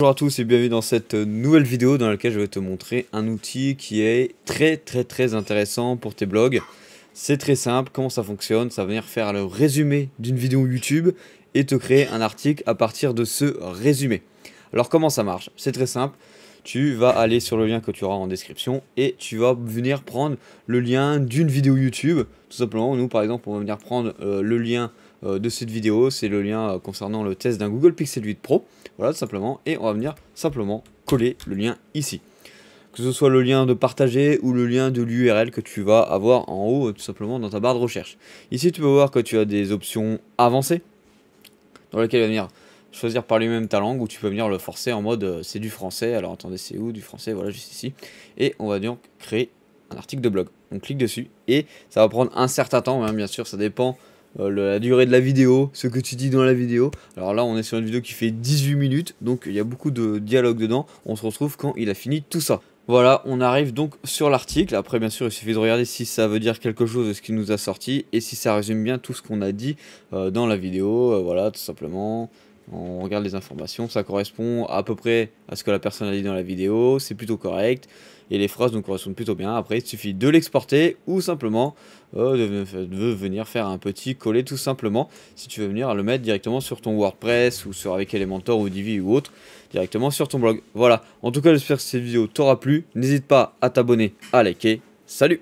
Bonjour à tous et bienvenue dans cette nouvelle vidéo dans laquelle je vais te montrer un outil qui est très très très intéressant pour tes blogs. C'est très simple, comment ça fonctionne Ça va venir faire le résumé d'une vidéo YouTube et te créer un article à partir de ce résumé. Alors comment ça marche C'est très simple, tu vas aller sur le lien que tu auras en description et tu vas venir prendre le lien d'une vidéo YouTube. Tout simplement, nous par exemple, on va venir prendre euh, le lien euh, de cette vidéo, c'est le lien euh, concernant le test d'un Google Pixel 8 Pro. Voilà, tout simplement. Et on va venir simplement coller le lien ici. Que ce soit le lien de partager ou le lien de l'URL que tu vas avoir en haut, euh, tout simplement dans ta barre de recherche. Ici, tu peux voir que tu as des options avancées, dans lesquelles il va venir choisir par lui-même ta langue ou tu peux venir le forcer en mode c'est du français. Alors attendez, c'est où du français Voilà, juste ici. Et on va donc créer un article de blog. On clique dessus et ça va prendre un certain temps, hein, bien sûr, ça dépend euh, la durée de la vidéo, ce que tu dis dans la vidéo. Alors là, on est sur une vidéo qui fait 18 minutes, donc il y a beaucoup de dialogue dedans. On se retrouve quand il a fini tout ça. Voilà, on arrive donc sur l'article. Après, bien sûr, il suffit de regarder si ça veut dire quelque chose de ce qui nous a sorti et si ça résume bien tout ce qu'on a dit euh, dans la vidéo. Euh, voilà, tout simplement on regarde les informations, ça correspond à peu près à ce que la personne a dit dans la vidéo, c'est plutôt correct, et les phrases nous correspondent plutôt bien. Après, il suffit de l'exporter ou simplement euh, de, de, venir faire un petit coller tout simplement, si tu veux venir le mettre directement sur ton WordPress ou sur avec Elementor ou Divi ou autre, directement sur ton blog. Voilà, en tout cas, j'espère que cette vidéo t'aura plu, n'hésite pas à t'abonner, à liker, salut